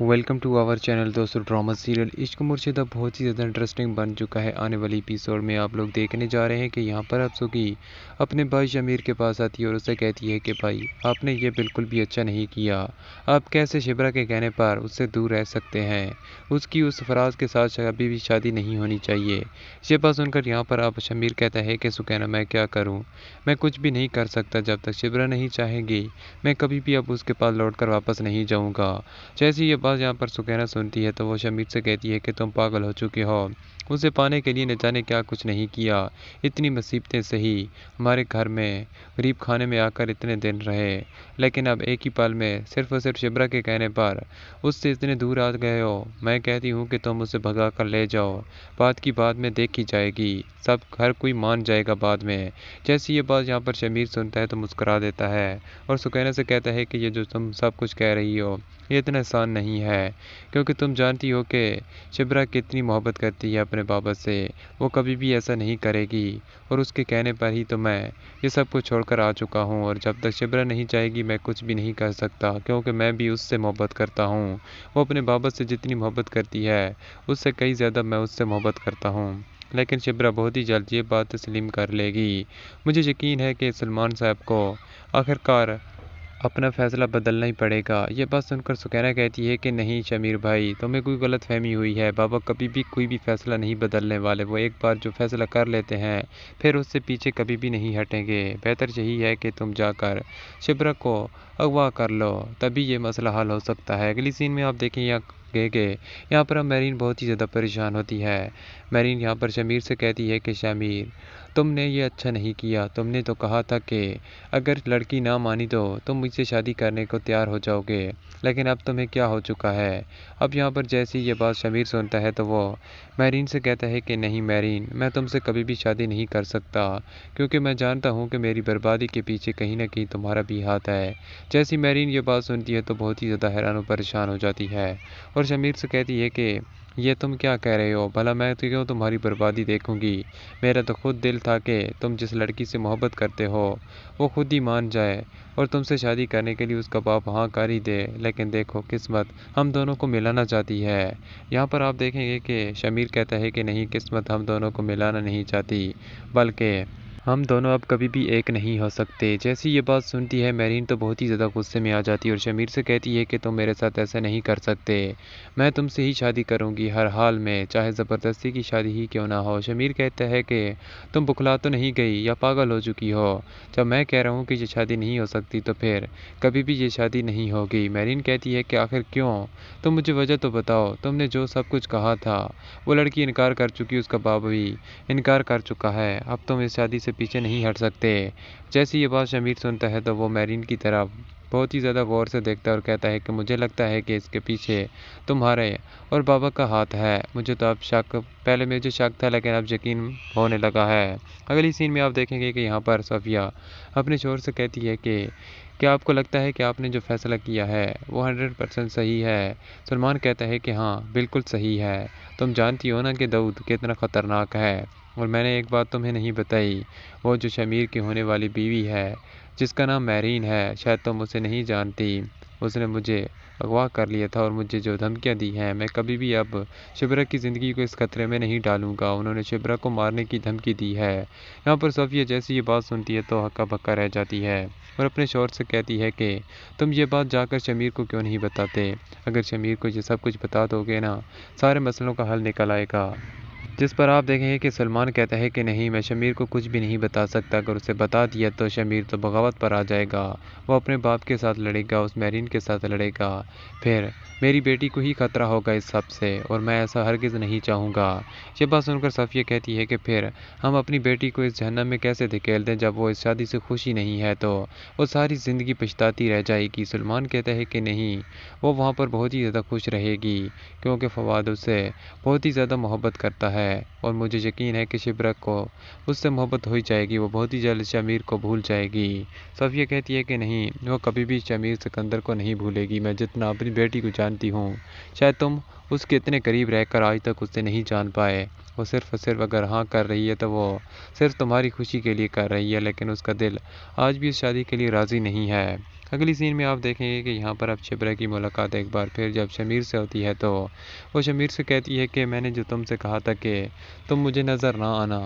welcome to our channel दोस्तों drama serial Ishq Murshida बहुत ही ज़्यादा इंटरेस्टिंग बन चुका है आने वाली एपिसोड में आप लोग देखने जा रहे हैं कि यहाँ पर आप सुखी अपने भाई शमीर के पास आती है और उसे कहती है कि भाई आपने ये बिल्कुल भी अच्छा नहीं किया आप कैसे शिबरा के कहने पर उससे दूर रह सकते हैं उसकी उस फराज के साथ अभी भी शादी नहीं होनी चाहिए ये बात सुनकर यहाँ पर आप शमीर कहता है कि सुकैना मैं क्या करूँ मैं कुछ भी नहीं कर सकता जब तक शिबरा नहीं चाहेंगी मैं कभी भी अब उसके पास लौट कर वापस नहीं जाऊँगा जैसे ये पास यहाँ पर सुकैना सुनती है तो वो शमीर से कहती है कि तुम पागल हो चुके हो उसे पाने के लिए न जाने क्या कुछ नहीं किया इतनी मुसीबतें सही हमारे घर में गरीब खाने में आकर इतने दिन रहे लेकिन अब एक ही पल में सिर्फ और सिर्फ शिबरा के कहने पर उससे इतने दूर आ गए हो मैं कहती हूँ कि तुम उसे भगा कर ले जाओ बात की बाद में देखी जाएगी सब हर कोई मान जाएगा बाद में जैसी ये बात यहाँ पर शमीर सुनता है तो मुस्करा देता है और सुकैना से कहता है कि ये जो तुम सब कुछ कह रही हो ये इतना आसान नहीं नहीं है क्योंकि तुम जानती हो कि शिबरा कितनी मोहब्बत करती है अपने बाबा से वो कभी भी ऐसा नहीं करेगी और उसके कहने पर ही तो मैं ये सब कुछ छोड़कर आ चुका हूँ और जब तक शिबरा नहीं चाहेगी मैं कुछ भी नहीं कर सकता क्योंकि मैं भी उससे मोहब्बत करता हूँ वो अपने बाबा से जितनी मोहब्बत करती है उससे कई ज़्यादा मैं उससे मोहब्बत करता हूँ लेकिन शिब्रा बहुत ही जल्द ये बात तस्लीम कर लेगी मुझे यकीन है कि सलमान साहब को आखिरकार अपना फ़ैसला बदलना ही पड़ेगा ये बात सुनकर सुकैना कहती है कि नहीं शमीर भाई तुम्हें कोई गलत फहमी हुई है बाबा कभी भी कोई भी फ़ैसला नहीं बदलने वाले वो एक बार जो फ़ैसला कर लेते हैं फिर उससे पीछे कभी भी नहीं हटेंगे बेहतर यही है कि तुम जाकर शिबरा को अगवा कर लो तभी ये मसला हल हो सकता है अगली सीन में आप देखें या गए गए यहाँ पर अब बहुत ही ज़्यादा परेशान होती है मेरीन यहाँ पर शमीर से कहती है कि शमीर तुमने ये अच्छा नहीं किया तुमने तो कहा था कि अगर लड़की ना मानी तो तुम मुझसे शादी करने को तैयार हो जाओगे लेकिन अब तुम्हें क्या हो चुका है अब यहाँ पर जैसी ये बात शमीर सुनता है तो वो मैरीन से कहता है कि नहीं मैरीन मैं तुमसे कभी भी शादी नहीं कर सकता क्योंकि मैं जानता हूँ कि मेरी बर्बादी के पीछे कहीं ना कहीं तुम्हारा भी हाथ है जैसी मैरीन ये बात सुनती है तो बहुत ही ज़्यादा हैरान और परेशान हो जाती है और शमीर से कहती है कि ये तुम क्या कह रहे हो भला मैं तो क्यों तुम्हारी बर्बादी देखूंगी मेरा तो खुद दिल था कि तुम जिस लड़की से मोहब्बत करते हो वो खुद ही मान जाए और तुमसे शादी करने के लिए उसका बाप हाँ कर ही दे लेकिन देखो किस्मत हम दोनों को मिलाना चाहती है यहाँ पर आप देखेंगे कि शमीर कहता है कि नहीं किस्मत हम दोनों को मिलाना नहीं चाहती बल्कि हम दोनों अब कभी भी एक नहीं हो सकते जैसी ये बात सुनती है मेरीन तो बहुत ही ज़्यादा गुस्से में आ जाती है और शमीर से कहती है कि तुम मेरे साथ ऐसा नहीं कर सकते मैं तुमसे ही शादी करूँगी हर हाल में चाहे ज़बरदस्ती की शादी ही क्यों ना हो शमीर कहता है कि तुम बुखला तो नहीं गई या पागल हो चुकी हो जब मैं कह रहा हूँ कि ये शादी नहीं हो सकती तो फिर कभी भी ये शादी नहीं होगी मेरीन कहती है कि आखिर क्यों तुम मुझे वजह तो बताओ तुमने जो सब कुछ कहा था वो लड़की इनकार कर चुकी उसका बाप भी इनकार कर चुका है अब तुम इस शादी से पीछे नहीं हट सकते जैसे ये बात शमीर सुनता है तो वो मैरिन की तरफ बहुत ही ज़्यादा गौर से देखता है और कहता है कि मुझे लगता है कि इसके पीछे तुम्हारे और बाबा का हाथ है मुझे तो अब शक पहले मुझे शक था लेकिन अब यकीन होने लगा है अगली सीन में आप देखेंगे कि यहाँ पर सफिया अपने शोर से कहती है कि क्या आपको लगता है कि आपने जो फैसला किया है वो हंड्रेड परसेंट सही है सलमान कहता है कि हाँ बिल्कुल सही है तुम जानती हो ना कि दाऊद कितना ख़तरनाक है और मैंने एक बात तुम्हें नहीं बताई वो जो शमीर की होने वाली बीवी है जिसका नाम महरीन है शायद तुम उसे नहीं जानती उसने मुझे अगवा कर लिया था और मुझे जो धमकियाँ दी हैं मैं कभी भी अब शिबरा की ज़िंदगी को इस खतरे में नहीं डालूंगा उन्होंने शिबरा को मारने की धमकी दी है यहाँ पर सोफिया जैसी ये बात सुनती है तो हक्का बक्का रह जाती है और अपने शोर से कहती है कि तुम ये बात जाकर शमीर को क्यों नहीं बताते अगर शमीर को ये सब कुछ बता दोगे ना सारे मसलों का हल निकल आएगा जिस पर आप देखेंगे कि सलमान कहता है कि नहीं मैं शमीर को कुछ भी नहीं बता सकता अगर उसे बता दिया तो शमीर तो बगावत पर आ जाएगा वो अपने बाप के साथ लड़ेगा उस मैरिन के साथ लड़ेगा फिर मेरी बेटी को ही खतरा होगा इस सब से और मैं ऐसा हरगिज़ नहीं चाहूँगा ये बात सुनकर सफ़िया कहती है कि फिर हम अपनी बेटी को इस जहनम में कैसे धकेल दें जब वो इस शादी से खुशी नहीं है तो वो सारी ज़िंदगी पछताती रह जाएगी सलमान कहता है कि नहीं वो वहाँ पर बहुत ही ज़्यादा खुश रहेगी क्योंकि फवाद उसे बहुत ही ज़्यादा मोहब्बत करता है है और मुझे यकीन है कि शिबरक को उससे मोहब्बत हो ही जाएगी वो बहुत ही जल्द शमीर को भूल जाएगी सफ़िया कहती है कि नहीं वो कभी भी शमीर सिकंदर को नहीं भूलेगी मैं जितना अपनी बेटी को जानती हूँ शायद तुम उसके इतने करीब रहकर आज तक उसे नहीं जान पाए वो सिर्फ और सिर्फ अगर हाँ कर रही है तो वो सिर्फ तुम्हारी खुशी के लिए कर रही है लेकिन उसका दिल आज भी उस शादी के लिए राज़ी नहीं है अगली सीन में आप देखेंगे कि यहाँ पर अब छिबरा की मुलाकात एक बार फिर जब शमीर से होती है तो वो शमीर से कहती है कि मैंने जो तुमसे कहा था कि तुम मुझे नज़र ना आना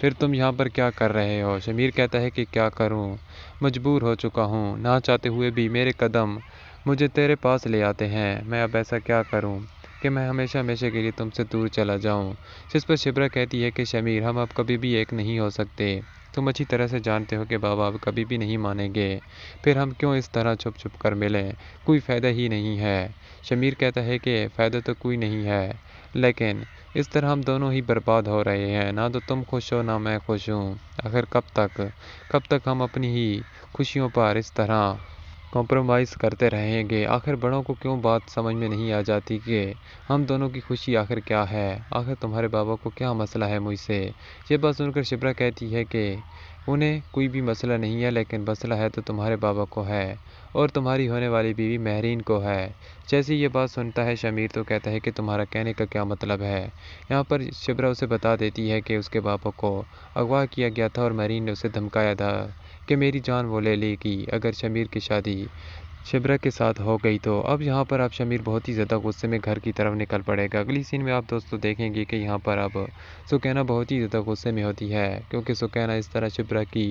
फिर तुम यहाँ पर क्या कर रहे हो शमीर कहता है कि क्या करूँ मजबूर हो चुका हूँ ना चाहते हुए भी मेरे कदम मुझे तेरे पास ले आते हैं मैं अब ऐसा क्या करूँ कि मैं हमेशा हमेशा के लिए तुमसे दूर चला जाऊँ जिस पर शिब्रा कहती है कि शमीर हम अब कभी भी एक नहीं हो सकते तुम अच्छी तरह से जानते हो कि बाबा अब कभी भी नहीं मानेंगे फिर हम क्यों इस तरह छुप छुप कर मिलें कोई फ़ायदा ही नहीं है शमीर कहता है कि फ़ायदा तो कोई नहीं है लेकिन इस तरह हम दोनों ही बर्बाद हो रहे हैं ना तो तुम खुश हो ना मैं खुश हूँ आखिर कब तक कब तक हम अपनी ही खुशियों पर इस तरह कॉम्प्रोमाइज़ करते रहेंगे आखिर बड़ों को क्यों बात समझ में नहीं आ जाती कि हम दोनों की खुशी आखिर क्या है आखिर तुम्हारे बाबा को क्या मसला है मुझसे ये बात सुनकर शिप्रा कहती है कि उन्हें कोई भी मसला नहीं है लेकिन मसला है तो तुम्हारे बाबा को है और तुम्हारी होने वाली बीवी महरीन को है जैसे ये बात सुनता है शमीर तो कहता है कि तुम्हारा कहने का क्या मतलब है यहाँ पर शिब्रा उसे बता देती है कि उसके बाबा को अगवा किया गया था और महरीन ने उसे धमकाया था कि मेरी जान वो ले लेगी अगर शमीर की शादी शिबरा के साथ हो गई तो अब यहाँ पर अब शमीर बहुत ही ज़्यादा गुस्से में घर की तरफ निकल पड़ेगा अगली सीन में आप दोस्तों तो देखेंगे कि यहाँ पर अब सुकैना बहुत ही ज़्यादा गुस्से में होती है क्योंकि सुकैना इस तरह शिबरा की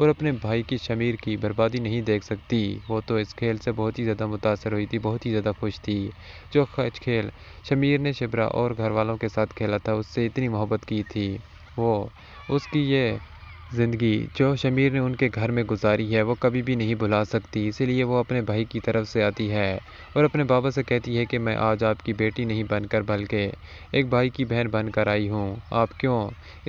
और अपने भाई की शमीर की बर्बादी नहीं देख सकती वो तो इस खेल से बहुत ही ज़्यादा मुतासर हुई थी बहुत ही ज़्यादा खुश थी जो खेल शमीर ने शबरा और घर वालों के साथ खेला था उससे इतनी मोहब्बत की थी वो उसकी ये ज़िंदगी जो शमीर ने उनके घर में गुजारी है वो कभी भी नहीं भुला सकती इसीलिए वो अपने भाई की तरफ से आती है और अपने बाबा से कहती है कि मैं आज आपकी बेटी नहीं बनकर बल्कि एक भाई की बहन बनकर आई हूँ आप क्यों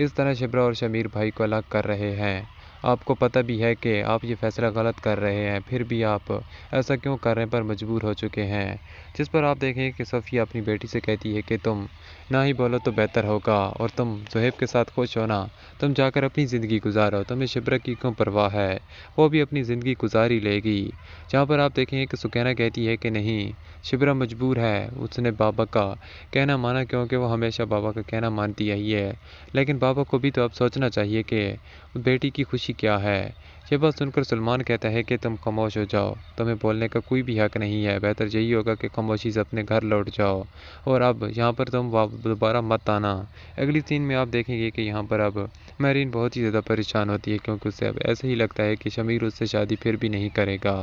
इस तरह शिब्रा और शमीर भाई को अलग कर रहे हैं आपको पता भी है कि आप ये फ़ैसला गलत कर रहे हैं फिर भी आप ऐसा क्यों हैं पर मजबूर हो चुके हैं जिस पर आप देखें कि सफ़िया अपनी बेटी से कहती है कि तुम ना ही बोलो तो बेहतर होगा और तुम जहेब के साथ खुश हो ना तुम जाकर अपनी ज़िंदगी गुजारो तुम्हें शिब्रक की क्यों परवाह है वो भी अपनी ज़िंदगी गुजार ही लेगी जहाँ पर आप देखें कि सुकैना कहती है कि नहीं शिप्रा मजबूर है उसने बाबा का कहना माना क्योंकि वो हमेशा बाबा का कहना मानती आई है लेकिन बाबा को भी तो अब सोचना चाहिए कि बेटी की खुशी क्या है ये बात सुनकर सलमान कहता है कि तुम खामोश हो जाओ तुम्हें बोलने का कोई भी हक नहीं है बेहतर यही होगा कि खामोशी से अपने घर लौट जाओ और अब यहाँ पर तुम दोबारा मत आना अगली सीन में आप देखेंगे कि यहाँ पर अब मेरीन बहुत ही ज़्यादा परेशान होती है क्योंकि उसे अब ऐसे ही लगता है कि शमीर उससे शादी फिर भी नहीं करेगा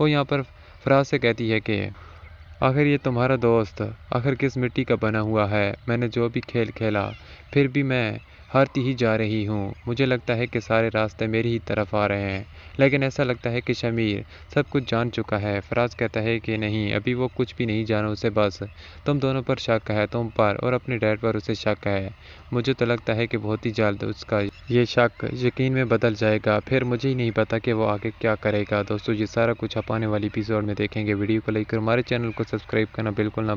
वो यहाँ पर फराज से कहती है कि आखिर ये तुम्हारा दोस्त आखिर किस मिट्टी का बना हुआ है मैंने जो भी खेल खेला फिर भी मैं हारती ही जा रही हूँ मुझे लगता है कि सारे रास्ते मेरी ही तरफ आ रहे हैं लेकिन ऐसा लगता है कि शमीर सब कुछ जान चुका है फराज कहता है कि नहीं अभी वो कुछ भी नहीं जाना उसे बस तुम दोनों पर शक है तुम पर और अपने डैड पर उसे शक है मुझे तो लगता है कि बहुत ही जल्द उसका ये शक यकीन में बदल जाएगा फिर मुझे ही नहीं पता कि वो आगे क्या करेगा दोस्तों ये सारा कुछ आप आने वाली एपिसोड में देखेंगे वीडियो को लेकर हमारे चैनल को सब्सक्राइब करना बिल्कुल ना